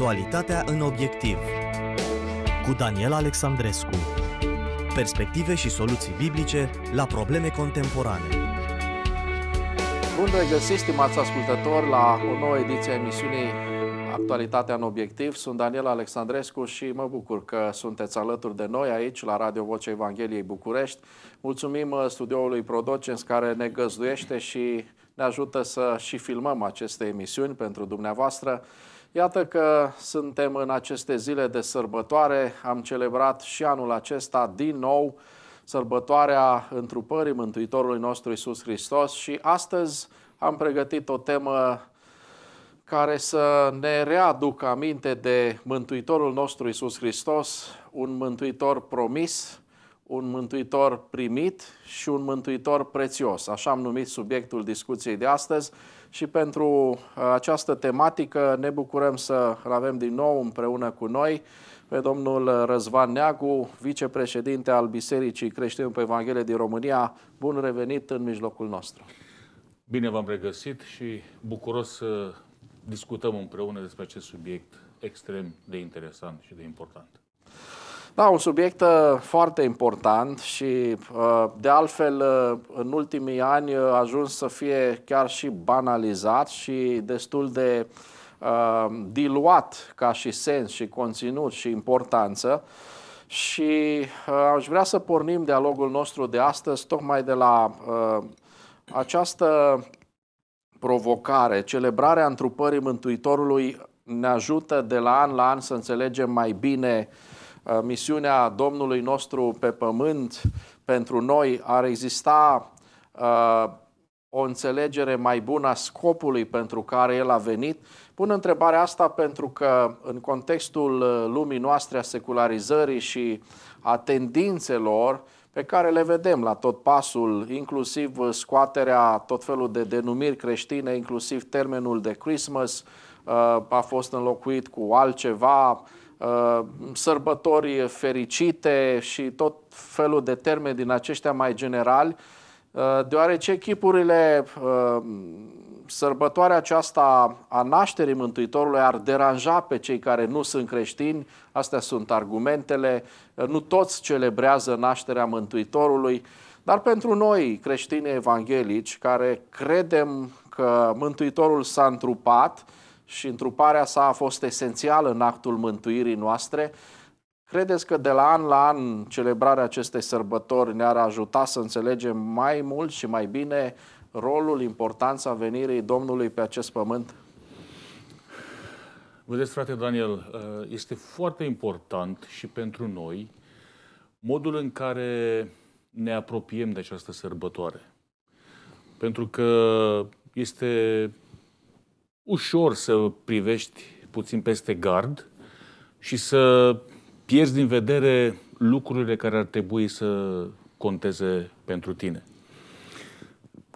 Actualitatea în obiectiv cu Daniel Alexandrescu Perspective și soluții biblice la probleme contemporane Bun regăsit, stimați ascultători, la o nouă ediție a emisiunii Actualitatea în obiectiv. Sunt Daniel Alexandrescu și mă bucur că sunteți alături de noi aici la Radio Vocea Evangheliei București. Mulțumim uh, studioului Prodocens care ne găzduiește și ne ajută să și filmăm aceste emisiuni pentru dumneavoastră. Iată că suntem în aceste zile de sărbătoare, am celebrat și anul acesta din nou sărbătoarea întrupării Mântuitorului nostru Isus Hristos și astăzi am pregătit o temă care să ne readucă aminte de Mântuitorul nostru Isus Hristos, un Mântuitor promis, un mântuitor primit și un mântuitor prețios. Așa am numit subiectul discuției de astăzi și pentru uh, această tematică ne bucurăm să avem din nou împreună cu noi pe domnul Răzvan Neagu, vicepreședinte al Bisericii Creștini pe Evanghelie din România. Bun revenit în mijlocul nostru! Bine v-am regăsit și bucuros să discutăm împreună despre acest subiect extrem de interesant și de important. Da, un subiect uh, foarte important și uh, de altfel uh, în ultimii ani a ajuns să fie chiar și banalizat și destul de diluat ca și sens și conținut și importanță și aș vrea să pornim dialogul nostru de astăzi tocmai de la această provocare, celebrarea întrupării Mântuitorului ne ajută de la an la an să înțelegem mai bine uh, Uh, misiunea Domnului nostru pe pământ pentru noi, ar exista uh, o înțelegere mai bună a scopului pentru care El a venit. Pun întrebarea asta pentru că în contextul uh, lumii noastre a secularizării și a tendințelor pe care le vedem la tot pasul, inclusiv scoaterea tot felul de denumiri creștine, inclusiv termenul de Christmas a fost înlocuit cu altceva, Uh, sărbători fericite și tot felul de termeni din aceștia mai generali, uh, deoarece chipurile uh, sărbătoarea aceasta a nașterii Mântuitorului ar deranja pe cei care nu sunt creștini, astea sunt argumentele, nu toți celebrează nașterea Mântuitorului, dar pentru noi, creștini evanghelici, care credem că Mântuitorul s-a întrupat, și întruparea sa a fost esențială în actul mântuirii noastre, credeți că de la an la an celebrarea acestei sărbători ne-ar ajuta să înțelegem mai mult și mai bine rolul, importanța venirii Domnului pe acest pământ? Vedeți, frate Daniel, uh, este foarte important și pentru noi modul în care ne apropiem de această sărbătoare. Pentru că este ușor să privești puțin peste gard și să pierzi din vedere lucrurile care ar trebui să conteze pentru tine.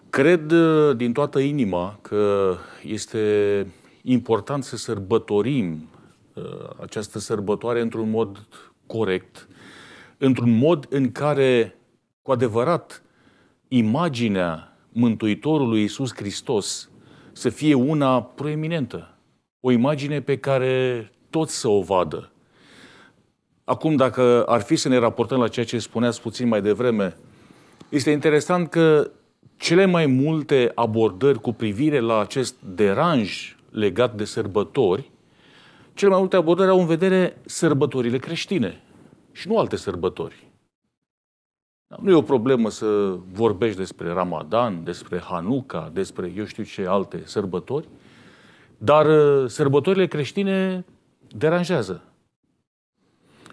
Cred uh, din toată inima că este important să sărbătorim uh, această sărbătoare într-un mod corect, într-un mod în care, cu adevărat, imaginea Mântuitorului Iisus Hristos să fie una proeminentă. O imagine pe care toți să o vadă. Acum, dacă ar fi să ne raportăm la ceea ce spuneați puțin mai devreme, este interesant că cele mai multe abordări cu privire la acest deranj legat de sărbători, cele mai multe abordări au în vedere sărbătorile creștine și nu alte sărbători. Nu e o problemă să vorbești despre Ramadan, despre Hanuca, despre eu știu ce alte sărbători, dar uh, sărbătorile creștine deranjează.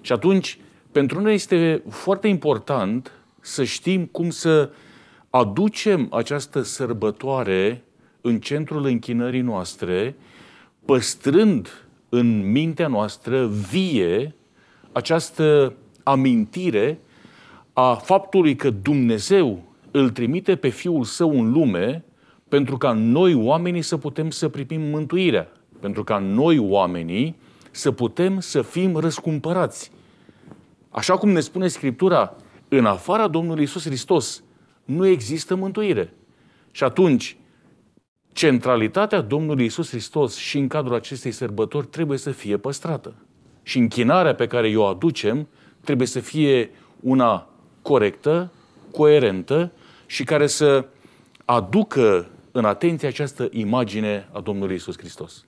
Și atunci, pentru noi este foarte important să știm cum să aducem această sărbătoare în centrul închinării noastre, păstrând în mintea noastră vie această amintire a faptului că Dumnezeu îl trimite pe Fiul Său în lume pentru ca noi oamenii să putem să primim mântuirea, pentru ca noi oamenii să putem să fim răscumpărați. Așa cum ne spune Scriptura, în afara Domnului Isus Hristos nu există mântuire. Și atunci, centralitatea Domnului Isus Hristos și în cadrul acestei sărbători trebuie să fie păstrată. Și închinarea pe care o aducem trebuie să fie una corectă, coerentă și care să aducă în atenție această imagine a Domnului Isus Hristos.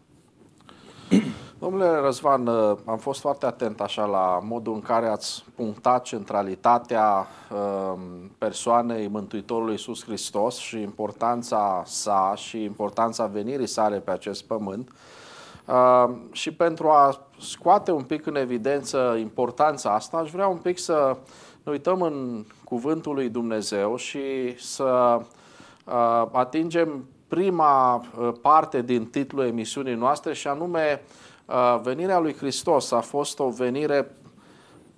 Domnule Răzvan, uh, am fost foarte atent așa la modul în care ați punctat centralitatea uh, persoanei Mântuitorului Iisus Hristos și importanța sa și importanța venirii sale pe acest pământ uh, și pentru a scoate un pic în evidență importanța asta, aș vrea un pic să ne uităm în cuvântul lui Dumnezeu și să atingem prima parte din titlul emisiunii noastre și anume venirea lui Hristos a fost o venire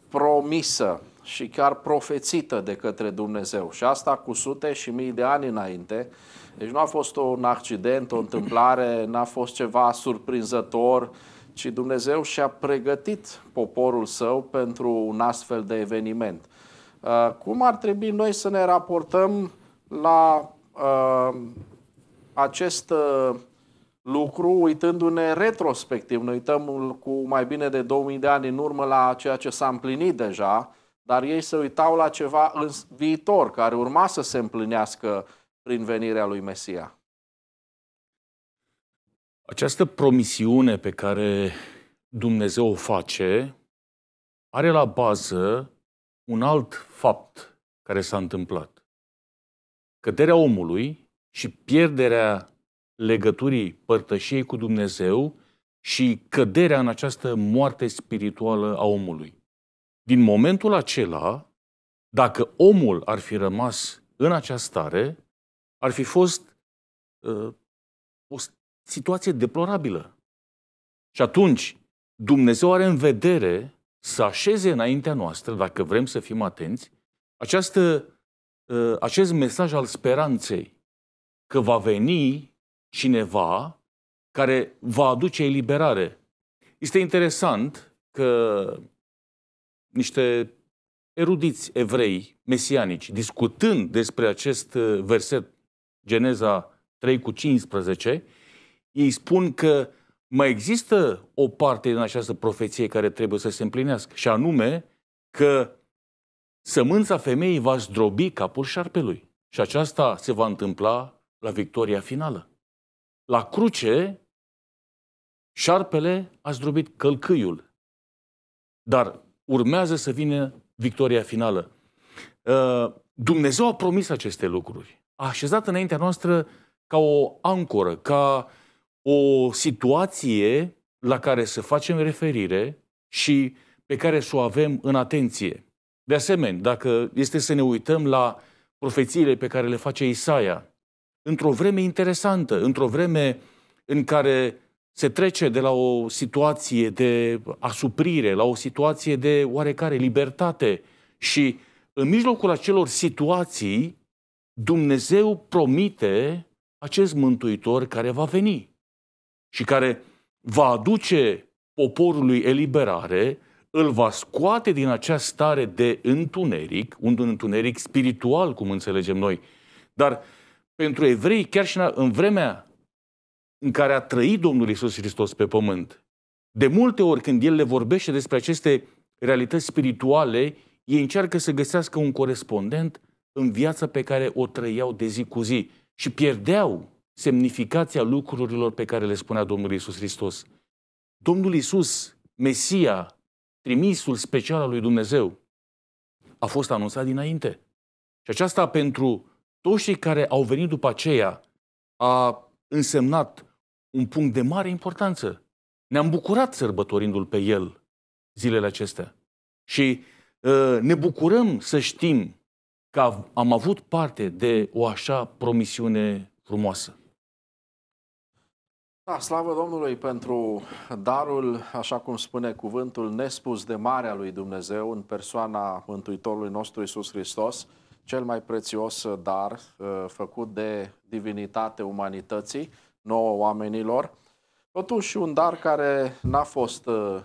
promisă și chiar profețită de către Dumnezeu și asta cu sute și mii de ani înainte. Deci nu a fost un accident, o întâmplare, n-a fost ceva surprinzător, ci Dumnezeu și-a pregătit poporul său pentru un astfel de eveniment. Uh, cum ar trebui noi să ne raportăm la uh, acest uh, lucru uitându-ne retrospectiv? Ne uităm cu mai bine de 2000 de ani în urmă la ceea ce s-a împlinit deja, dar ei se uitau la ceva în viitor, care urma să se împlinească prin venirea lui Mesia. Această promisiune pe care Dumnezeu o face are la bază un alt fapt care s-a întâmplat. Căderea omului și pierderea legăturii părtășiei cu Dumnezeu și căderea în această moarte spirituală a omului. Din momentul acela, dacă omul ar fi rămas în această stare, ar fi fost uh, o situație deplorabilă. Și atunci, Dumnezeu are în vedere să așeze înaintea noastră, dacă vrem să fim atenți, această, ă, acest mesaj al speranței că va veni cineva care va aduce eliberare. Este interesant că niște erudiți evrei mesianici, discutând despre acest ă, verset, Geneza 3 cu 15, ei spun că mai există o parte din această profeție care trebuie să se împlinească, și anume că sămânța femeii va zdrobi capul șarpelui. Și aceasta se va întâmpla la victoria finală. La cruce, șarpele a zdrobit călcâiul, dar urmează să vină victoria finală. Uh, Dumnezeu a promis aceste lucruri. A așezat înaintea noastră ca o ancoră, ca uh, o situație la care să facem referire și pe care să o avem în atenție. De asemenea, dacă este să ne uităm la profețiile pe care le face Isaia, într-o vreme interesantă, într-o vreme în care se trece de la o situație de asuprire, la o situație de oarecare libertate și în mijlocul acelor situații, Dumnezeu promite acest mântuitor care va veni și care va aduce poporului eliberare, îl va scoate din acea stare de întuneric, un întuneric spiritual, cum înțelegem noi. Dar pentru evrei, chiar și în vremea în care a trăit Domnul Isus Hristos pe pământ, de multe ori când El le vorbește despre aceste realități spirituale, ei încearcă să găsească un corespondent în viața pe care o trăiau de zi cu zi și pierdeau semnificația lucrurilor pe care le spunea Domnul Isus Hristos. Domnul Isus, Mesia, trimisul special al lui Dumnezeu, a fost anunțat dinainte. Și aceasta pentru toți cei care au venit după aceea a însemnat un punct de mare importanță. Ne-am bucurat sărbătorindu-l pe el zilele acestea. Și uh, ne bucurăm să știm că am avut parte de o așa promisiune frumoasă. Da, slavă Domnului pentru darul, așa cum spune cuvântul, nespus de marea lui Dumnezeu în persoana Mântuitorului nostru Isus Hristos, cel mai prețios dar uh, făcut de divinitate umanității, nouă oamenilor. Totuși, un dar care n-a fost uh,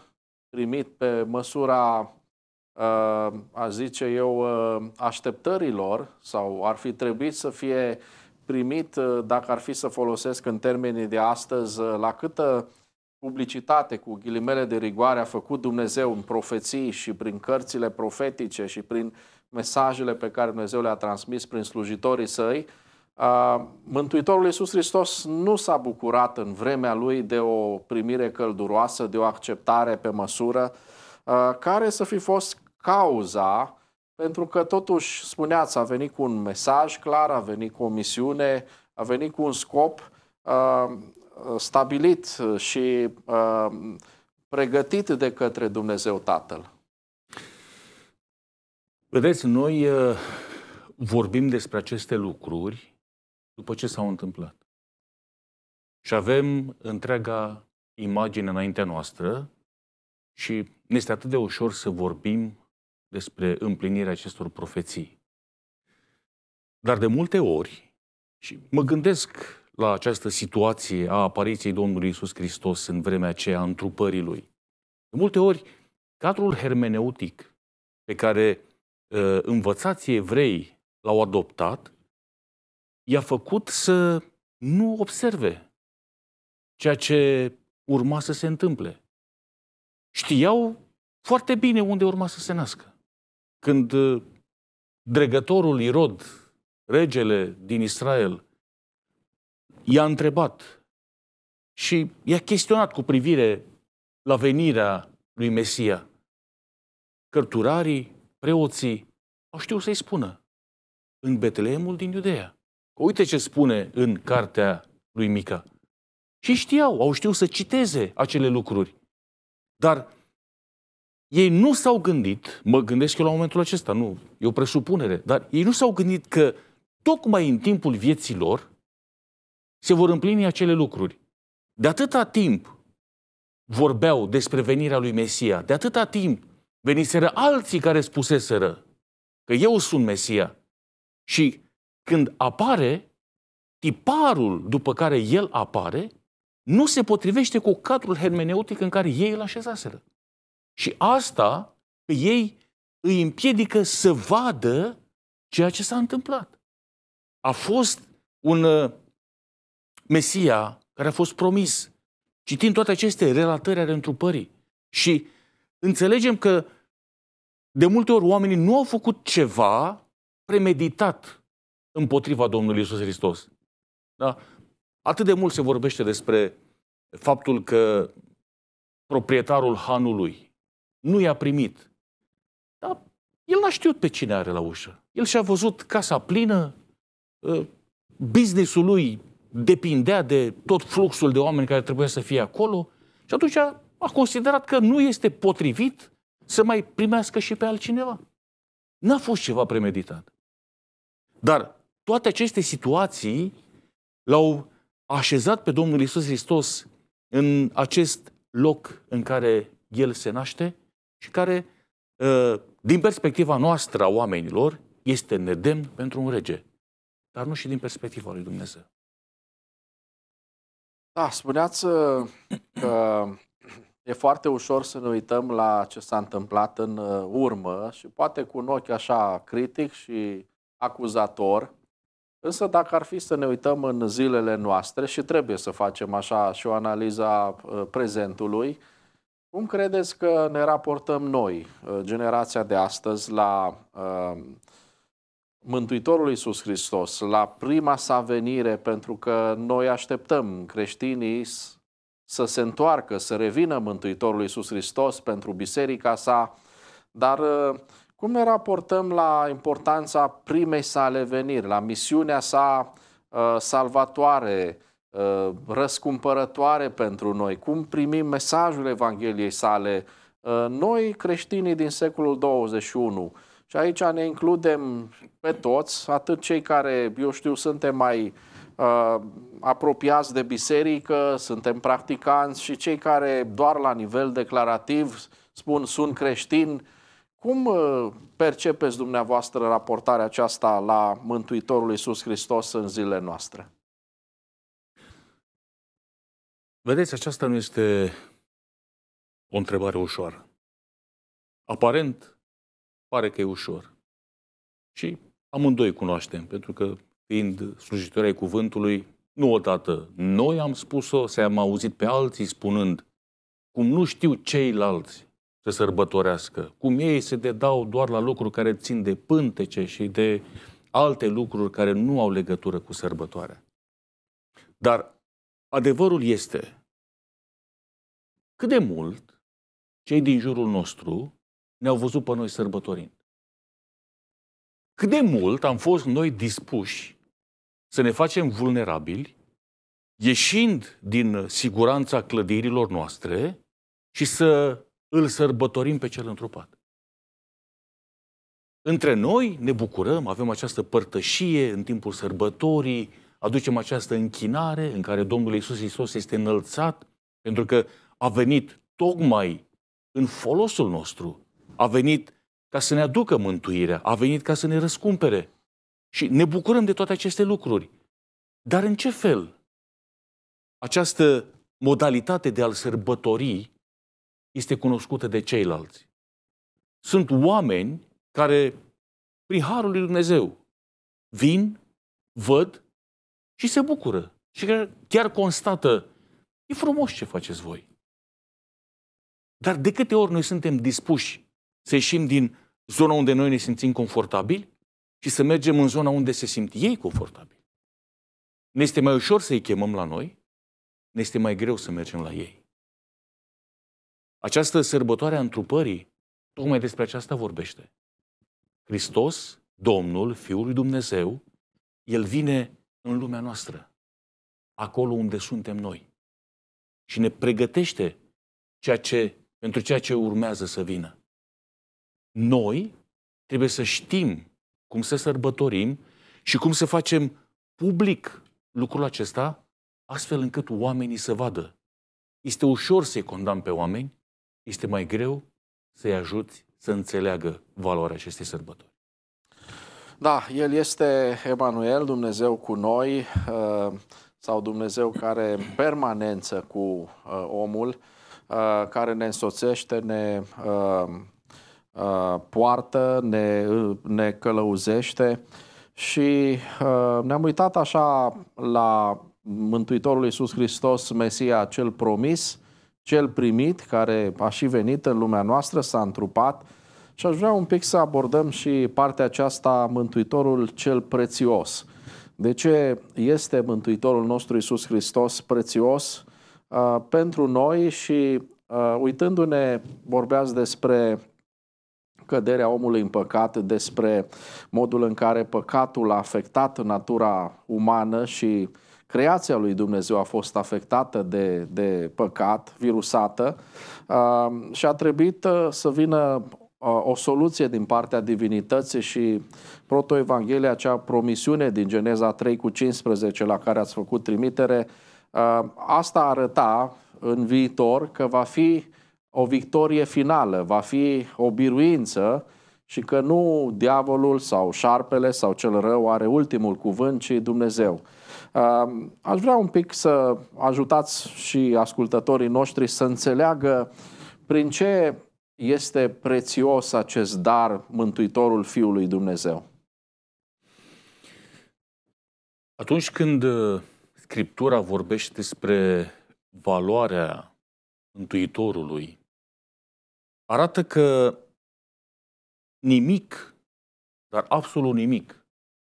primit pe măsura, uh, a zice eu, așteptărilor sau ar fi trebuit să fie primit, uh, dacă ar fi să folosesc în termenii de astăzi, uh, la câtă publicitate cu ghilimele de rigoare a făcut Dumnezeu în profeții și prin cărțile profetice și prin mesajele pe care Dumnezeu le-a transmis prin slujitorii săi, uh, Mântuitorul Iisus Hristos nu s-a bucurat în vremea lui de o primire călduroasă, de o acceptare pe măsură, care să fi fost cauza pentru că totuși, spuneați, a venit cu un mesaj clar, a venit cu o misiune, a venit cu un scop uh, stabilit și uh, pregătit de către Dumnezeu Tatăl. Vedeți, noi uh, vorbim despre aceste lucruri după ce s-au întâmplat. Și avem întreaga imagine înaintea noastră și ne este atât de ușor să vorbim despre împlinirea acestor profeții. Dar de multe ori, și mă gândesc la această situație a apariției Domnului Isus Hristos în vremea aceea, a întrupării Lui. De multe ori, cadrul hermeneutic pe care uh, ă, învățații evrei l-au adoptat, i-a făcut să nu observe ceea ce urma să se întâmple. Știau foarte bine unde urma să se nască. Când uh, dregătorul Irod, regele din Israel, i-a întrebat și i-a chestionat cu privire la venirea lui Mesia. Cărturarii, preoții, au știut să-i spună în Betleemul din Iudeea. uite ce spune în cartea lui Mica. Și știau, au știut să citeze acele lucruri. Dar ei nu s-au gândit, mă gândesc eu la momentul acesta, nu, e o presupunere, dar ei nu s-au gândit că tocmai în timpul vieții lor se vor împlini acele lucruri. De atâta timp vorbeau despre venirea lui Mesia, de atâta timp veniseră alții care spuseseră că eu sunt Mesia. Și când apare, tiparul după care el apare, nu se potrivește cu cadrul hermeneutic în care ei îl așezaseră. Și asta pe ei îi împiedică să vadă ceea ce s-a întâmplat. A fost un uh, Mesia care a fost promis. Citim toate aceste relatări ale întrupării și înțelegem că de multe ori oamenii nu au făcut ceva premeditat împotriva Domnului Isus Hristos. Da? Atât de mult se vorbește despre faptul că proprietarul hanului nu i-a primit. Dar el n-a știut pe cine are la ușă. El și-a văzut casa plină, ă, businessul lui depindea de tot fluxul de oameni care trebuia să fie acolo și atunci a, a considerat că nu este potrivit să mai primească și pe altcineva. N-a fost ceva premeditat. Dar toate aceste situații l-au așezat pe Domnul Isus Hristos în acest loc în care El se naște și care, ă, din perspectiva noastră a oamenilor, este nedemn pentru un rege, dar nu și din perspectiva lui Dumnezeu. Da, spuneați ă, că e foarte ușor să ne uităm la ce s-a întâmplat în ă, urmă și poate cu un ochi așa critic și acuzator, însă dacă ar fi să ne uităm în zilele noastre și trebuie să facem așa și o analiză a prezentului, cum credeți că ne raportăm noi, uh, generația de astăzi, la uh, Mântuitorul Iisus Hristos, la prima sa venire, pentru că noi așteptăm creștinii să se întoarcă, să revină Mântuitorul Iisus Hristos pentru biserica sa, dar uh, cum ne raportăm la importanța primei sale veniri, la misiunea sa uh, salvatoare, Uh, răscumpărătoare pentru noi, cum primim mesajul Evangheliei sale uh, noi creștinii din secolul 21. Și aici ne includem pe toți, atât cei care, eu știu, suntem mai uh, apropiați de biserică, suntem practicanți și cei care doar la nivel declarativ spun sunt creștin. Cum uh, percepeți dumneavoastră raportarea aceasta la Mântuitorul Iisus Hristos în zilele noastre? Vedeți, aceasta nu este o întrebare ușoară. Aparent, pare că e ușor. Și amândoi cunoaștem, pentru că fiind slujitori ai cuvântului, nu odată noi am spus-o, am auzit pe alții spunând, cum nu știu ceilalți să sărbătorească, cum ei se dedau doar la lucruri care țin de pântece și de alte lucruri care nu au legătură cu sărbătoarea. Dar Adevărul este cât de mult cei din jurul nostru ne-au văzut pe noi sărbătorind. Cât de mult am fost noi dispuși să ne facem vulnerabili, ieșind din siguranța clădirilor noastre și să îl sărbătorim pe cel întrupat. Între noi ne bucurăm, avem această părtășie în timpul sărbătorii, aducem această închinare în care Domnul Iisus Hristos este înălțat pentru că a venit tocmai în folosul nostru. A venit ca să ne aducă mântuirea, a venit ca să ne răscumpere. Și ne bucurăm de toate aceste lucruri. Dar în ce fel? Această modalitate de a-L sărbători este cunoscută de ceilalți. Sunt oameni care, prin harul lui Dumnezeu, vin, văd și se bucură. Și chiar constată, e frumos ce faceți voi. Dar de câte ori noi suntem dispuși să ieșim din zona unde noi ne simțim confortabili și să mergem în zona unde se simt ei confortabili? Ne este mai ușor să-i chemăm la noi, ne este mai greu să mergem la ei. Această sărbătoare a întrupării tocmai despre aceasta vorbește. Hristos, Domnul, Fiul lui Dumnezeu, El vine în lumea noastră, acolo unde suntem noi. Și ne pregătește ceea ce, pentru ceea ce urmează să vină. Noi trebuie să știm cum să sărbătorim și cum să facem public lucrul acesta, astfel încât oamenii să vadă. Este ușor să-i condamn pe oameni, este mai greu să-i ajuți să înțeleagă valoarea acestei sărbători. Da, El este Emanuel, Dumnezeu cu noi, uh, sau Dumnezeu care în permanență cu uh, omul, uh, care ne însoțește, ne poartă, ne, ne călăuzește și ne-am uitat așa la Mântuitorul Iisus Hristos, Mesia cel promis, cel primit, care a și venit în lumea noastră, s-a întrupat, și aș vrea un pic să abordăm și partea aceasta, Mântuitorul cel prețios. De ce este Mântuitorul nostru Isus Hristos prețios uh, pentru noi și uh, uitându-ne, vorbeați despre căderea omului în păcat, despre modul în care păcatul a afectat natura umană și creația lui Dumnezeu a fost afectată de, de păcat, virusată uh, și a trebuit uh, să vină o soluție din partea divinității și protoevanghelia, acea promisiune din Geneza 3 cu 15 la care ați făcut trimitere, asta arăta în viitor că va fi o victorie finală, va fi o biruință și că nu diavolul sau șarpele sau cel rău are ultimul cuvânt, ci Dumnezeu. Aș vrea un pic să ajutați și ascultătorii noștri să înțeleagă prin ce este prețios acest dar, Mântuitorul Fiului Dumnezeu? Atunci când uh, Scriptura vorbește despre valoarea Mântuitorului, arată că nimic, dar absolut nimic,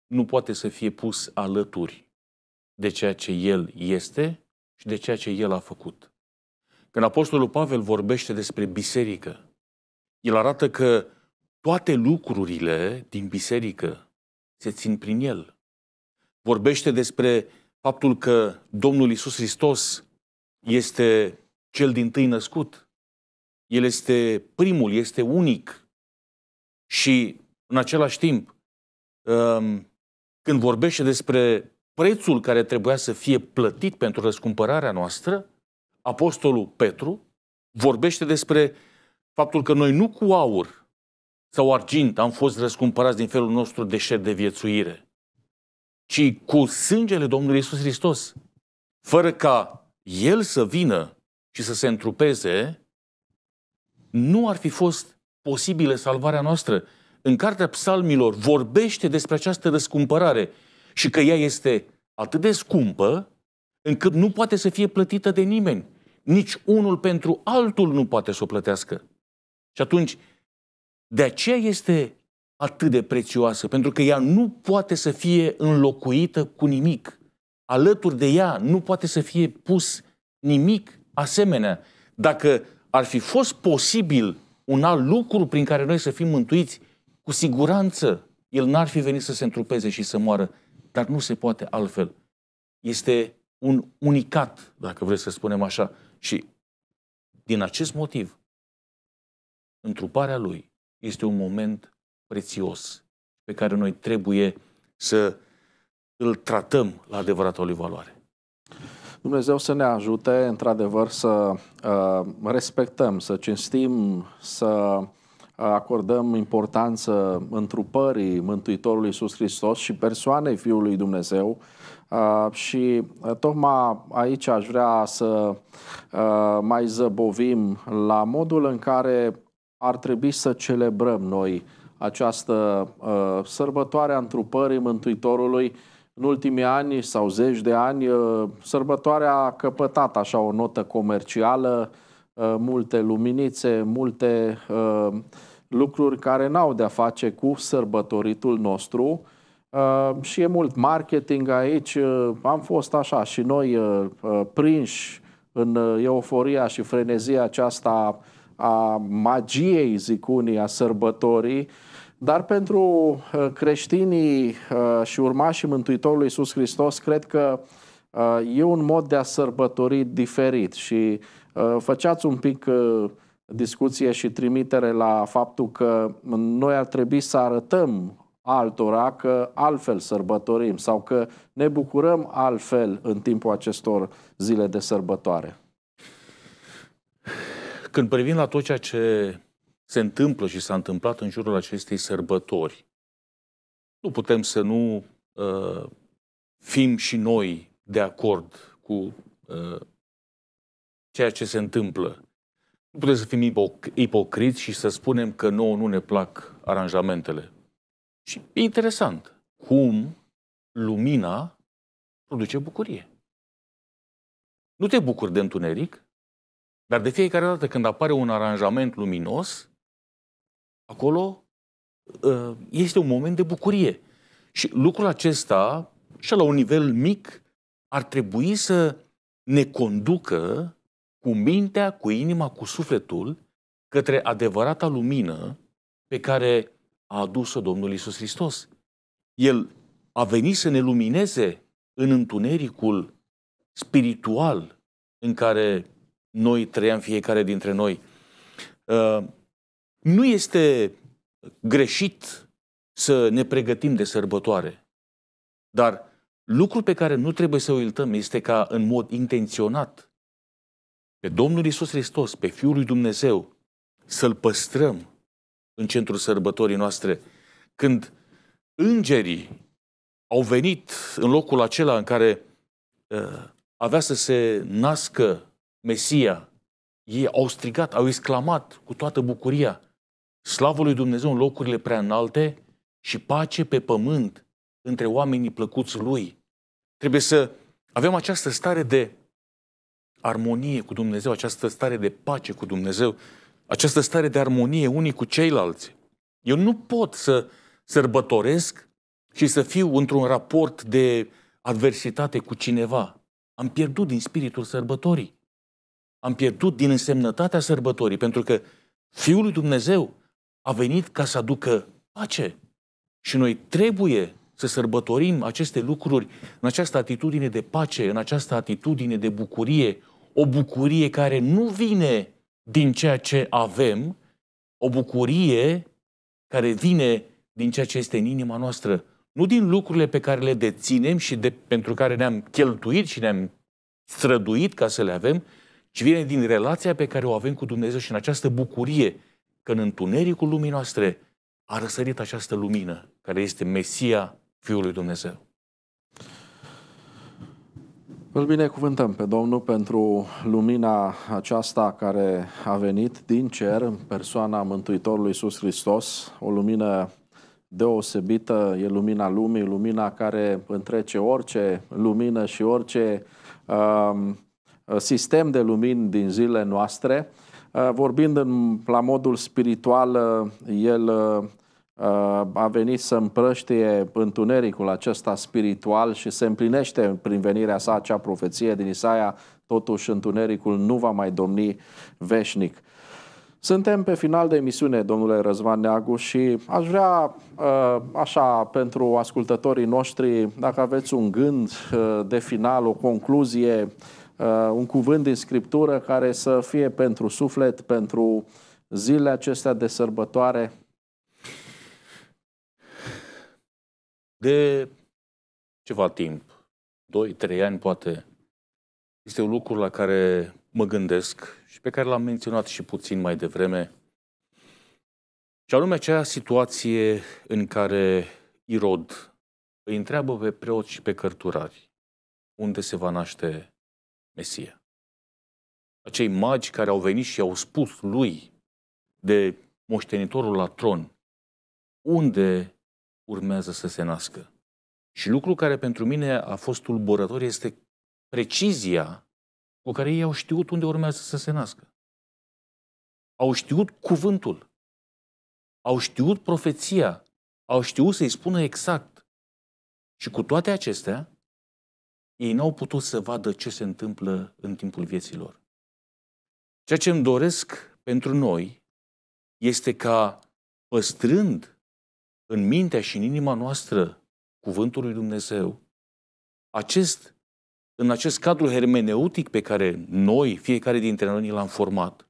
nu poate să fie pus alături de ceea ce El este și de ceea ce El a făcut. Când Apostolul Pavel vorbește despre biserică, el arată că toate lucrurile din biserică se țin prin el. Vorbește despre faptul că Domnul Isus Hristos este cel din tâi născut. El este primul, este unic. Și în același timp, um, când vorbește despre prețul care trebuia să fie plătit pentru răscumpărarea noastră, apostolul Petru vorbește despre faptul că noi nu cu aur sau argint am fost răscumpărați din felul nostru deșert de viețuire, ci cu sângele Domnului Isus Hristos, fără ca El să vină și să se întrupeze, nu ar fi fost posibilă salvarea noastră. În Cartea Psalmilor vorbește despre această răscumpărare și că ea este atât de scumpă încât nu poate să fie plătită de nimeni. Nici unul pentru altul nu poate să o plătească. Și atunci, de aceea este atât de prețioasă, pentru că ea nu poate să fie înlocuită cu nimic. Alături de ea nu poate să fie pus nimic asemenea. Dacă ar fi fost posibil un alt lucru prin care noi să fim mântuiți, cu siguranță el n-ar fi venit să se întrupeze și să moară, dar nu se poate altfel. Este un unicat, dacă vreți să spunem așa. Și din acest motiv, întruparea Lui este un moment prețios pe care noi trebuie să îl tratăm la adevărata lui valoare. Dumnezeu să ne ajute, într-adevăr, să uh, respectăm, să cinstim, să uh, acordăm importanță întrupării Mântuitorului Iisus Hristos și persoanei Fiului Dumnezeu. Uh, și uh, tocmai aici aș vrea să uh, mai zăbovim la modul în care ar trebui să celebrăm noi această uh, sărbătoare a întrupării Mântuitorului. În ultimii ani sau zeci de ani, uh, sărbătoarea a căpătat așa o notă comercială, uh, multe luminițe, multe uh, lucruri care n-au de-a face cu sărbătoritul nostru. Uh, și e mult marketing aici. Uh, am fost așa și noi uh, uh prinși în uh, euforia și frenezia aceasta a magiei, zic unii, a sărbătorii, dar pentru uh, creștinii uh, și urmașii Mântuitorului Iisus Hristos, cred că uh, e un mod de a sărbători diferit și făceați un pic discuție și trimitere la faptul că noi ar trebui să arătăm altora că altfel sărbătorim sau că ne bucurăm altfel în timpul acestor zile de sărbătoare. Când privim la tot ceea ce se întâmplă și s-a întâmplat în jurul acestei sărbători, nu putem să nu uh, fim și noi de acord cu uh, ceea ce se întâmplă. Nu putem să fim ipoc- ipocriți și să spunem că nouă nu ne plac aranjamentele. Și e interesant cum lumina produce bucurie. Nu te bucuri de întuneric, dar de fiecare dată când apare un aranjament luminos, acolo ă, este un moment de bucurie. Și lucrul acesta, și la un nivel mic, ar trebui să ne conducă cu mintea, cu inima, cu sufletul către adevărata lumină pe care a adus-o Domnul Isus Hristos. El a venit să ne lumineze în întunericul spiritual în care noi trăiam fiecare dintre noi. Uh, nu este greșit să ne pregătim de sărbătoare, dar lucrul pe care nu trebuie să uităm este ca în mod intenționat pe Domnul Isus Hristos, pe Fiul lui Dumnezeu, să-L păstrăm în centrul sărbătorii noastre. Când îngerii au venit în locul acela în care uh, avea să se nască Mesia, ei au strigat, au exclamat cu toată bucuria, slavă lui Dumnezeu în locurile prea înalte și pace pe pământ între oamenii plăcuți lui. Trebuie să avem această stare de armonie cu Dumnezeu, această stare de pace cu Dumnezeu, această stare de armonie unii cu ceilalți. Eu nu pot să sărbătoresc și să fiu într-un raport de adversitate cu cineva. Am pierdut din spiritul sărbătorii am pierdut din însemnătatea sărbătorii, pentru că Fiul lui Dumnezeu a venit ca să aducă pace. Și noi trebuie să sărbătorim aceste lucruri în această atitudine de pace, în această atitudine de bucurie, o bucurie care nu vine din ceea ce avem, o bucurie care vine din ceea ce este în inima noastră, nu din lucrurile pe care le deținem și de, pentru care ne-am cheltuit și ne-am străduit ca să le avem, ci vine din relația pe care o avem cu Dumnezeu și în această bucurie că în întunericul lumii noastre a răsărit această lumină care este Mesia Fiului Dumnezeu. Îl binecuvântăm pe Domnul pentru lumina aceasta care a venit din cer în persoana Mântuitorului Iisus Hristos, o lumină deosebită, e lumina lumii, lumina care întrece orice lumină și orice uh, Uh, sistem de lumini din zilele noastre. Uh, vorbind în, la modul spiritual, uh, el a venit să împrăștie întunericul acesta spiritual și se împlinește prin venirea sa acea profeție din Isaia, totuși întunericul nu va mai domni veșnic. Suntem pe final de emisiune, domnule Răzvan Neagu, și aș vrea, așa, pentru ascultătorii noștri, dacă aveți un gând de final, o concluzie, Uh, un cuvânt din Scriptură care să fie pentru suflet, pentru zilele acestea de sărbătoare? De ceva timp, 2-3 ani poate, este un lucru la care mă gândesc și pe care l-am menționat și puțin mai devreme, și anume acea situație în care Irod îi întreabă pe preoți și pe cărturari unde se va naște Mesia. Acei magi care au venit și au spus lui de moștenitorul la tron unde urmează să se nască. Și lucru care pentru mine a fost tulburător este precizia cu care ei au știut unde urmează să se nască. Au știut cuvântul. Au știut profeția. Au știut să-i spună exact. Și cu toate acestea, ei n-au putut să vadă ce se întâmplă în timpul vieților. Ceea ce îmi doresc pentru noi este ca, păstrând în mintea și în inima noastră cuvântul lui Dumnezeu, acest, în acest cadru hermeneutic pe care noi, fiecare dintre noi, l-am format,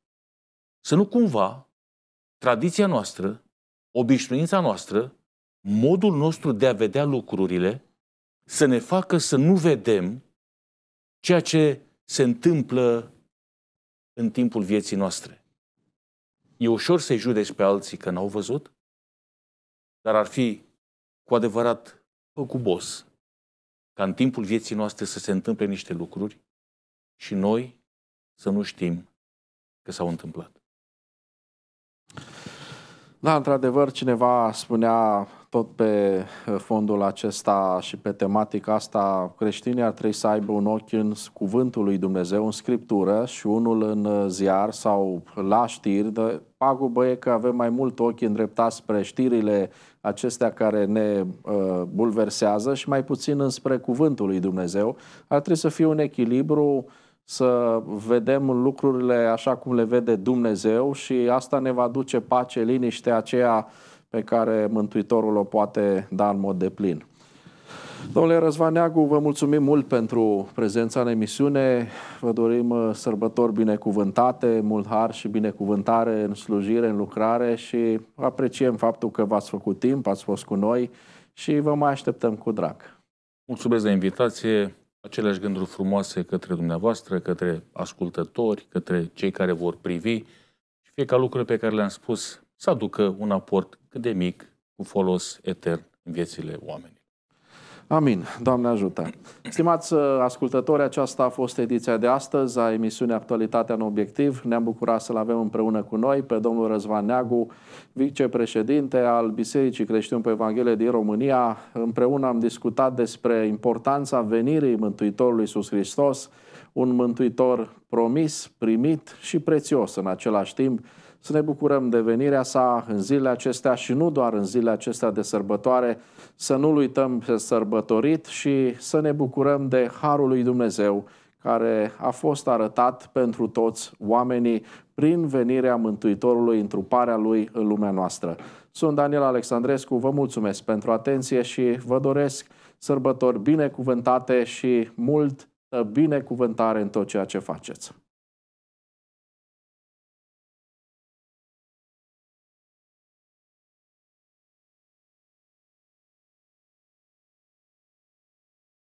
să nu cumva tradiția noastră, obișnuința noastră, modul nostru de a vedea lucrurile, să ne facă să nu vedem ceea ce se întâmplă în timpul vieții noastre. E ușor să-i judeci pe alții că n-au văzut, dar ar fi cu adevărat păcubos ca în timpul vieții noastre să se întâmple niște lucruri și noi să nu știm că s-au întâmplat. Da, într-adevăr, cineva spunea tot pe eh, fondul acesta și pe tematica asta, creștinii ar trebui să aibă un ochi în cuvântul lui Dumnezeu, în Scriptură și unul în eh, ziar sau la știri. pagubă e că avem mai mult ochi îndreptați spre știrile acestea care ne uh, bulversează și mai puțin înspre cuvântul lui Dumnezeu. Ar trebui să fie un echilibru să vedem lucrurile așa cum le vede Dumnezeu și asta ne va duce pace, liniște, aceea uh, pe care Mântuitorul o poate da în mod deplin. Domnule Răzvaneagu, vă mulțumim mult pentru prezența în emisiune. Vă dorim uh, sărbători binecuvântate, mult har și binecuvântare în slujire, în lucrare și apreciem faptul că v-ați făcut timp, ați fost cu noi și vă mai așteptăm cu drag. Mulțumesc de invitație, aceleași gânduri frumoase către dumneavoastră, către ascultători, către cei care vor privi și fie ca lucrurile pe care le-am spus să aducă un aport cât de mic, cu folos etern în viețile oamenilor. Amin. Doamne ajută! Stimați uh, ascultători, aceasta a fost ediția de astăzi a emisiunii Actualitatea în Obiectiv. Ne-am bucurat să-l avem împreună cu noi pe domnul Răzvan Neagu, vicepreședinte al Bisericii Creștin pe Evanghelie din România. Împreună am discutat despre importanța venirii Mântuitorului Iisus Hristos, un Mântuitor promis, primit și prețios în același timp, să ne bucurăm de venirea sa în zilele acestea și nu doar în zilele acestea de sărbătoare, să nu-L uităm pe sărbătorit și să ne bucurăm de Harul lui Dumnezeu care a fost arătat pentru toți oamenii prin venirea Mântuitorului, întruparea Lui în lumea noastră. Sunt Daniel Alexandrescu, vă mulțumesc pentru atenție și vă doresc sărbători binecuvântate și mult binecuvântare în tot ceea ce faceți.